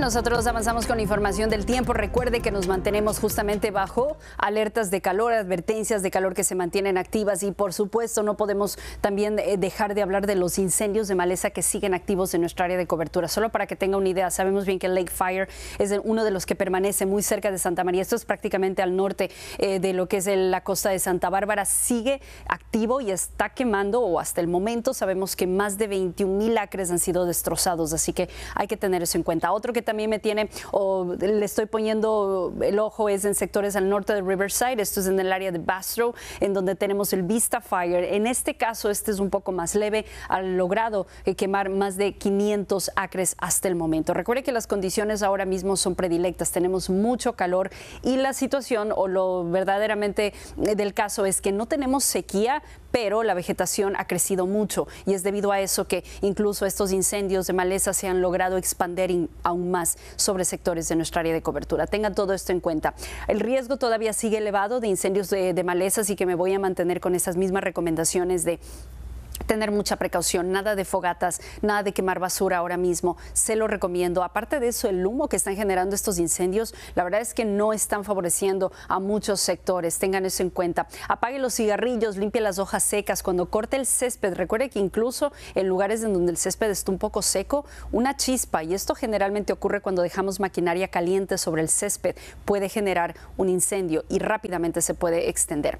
nosotros avanzamos con información del tiempo. Recuerde que nos mantenemos justamente bajo alertas de calor, advertencias de calor que se mantienen activas y por supuesto no podemos también eh, dejar de hablar de los incendios de maleza que siguen activos en nuestra área de cobertura. Solo para que tenga una idea, sabemos bien que Lake Fire es uno de los que permanece muy cerca de Santa María. Esto es prácticamente al norte eh, de lo que es la costa de Santa Bárbara. Sigue y está quemando, o hasta el momento sabemos que más de 21 mil acres han sido destrozados, así que hay que tener eso en cuenta. Otro que también me tiene, o le estoy poniendo el ojo, es en sectores al norte de Riverside, esto es en el área de Bastro, en donde tenemos el Vista Fire. En este caso, este es un poco más leve, ha logrado eh, quemar más de 500 acres hasta el momento. Recuerde que las condiciones ahora mismo son predilectas, tenemos mucho calor y la situación o lo verdaderamente eh, del caso es que no tenemos sequía, pero la vegetación ha crecido mucho y es debido a eso que incluso estos incendios de maleza se han logrado expandir aún más sobre sectores de nuestra área de cobertura. Tengan todo esto en cuenta. El riesgo todavía sigue elevado de incendios de, de malezas y que me voy a mantener con esas mismas recomendaciones de tener mucha precaución, nada de fogatas, nada de quemar basura ahora mismo, se lo recomiendo. Aparte de eso, el humo que están generando estos incendios, la verdad es que no están favoreciendo a muchos sectores, tengan eso en cuenta. Apague los cigarrillos, limpie las hojas secas, cuando corte el césped, recuerde que incluso en lugares en donde el césped está un poco seco, una chispa, y esto generalmente ocurre cuando dejamos maquinaria caliente sobre el césped, puede generar un incendio y rápidamente se puede extender.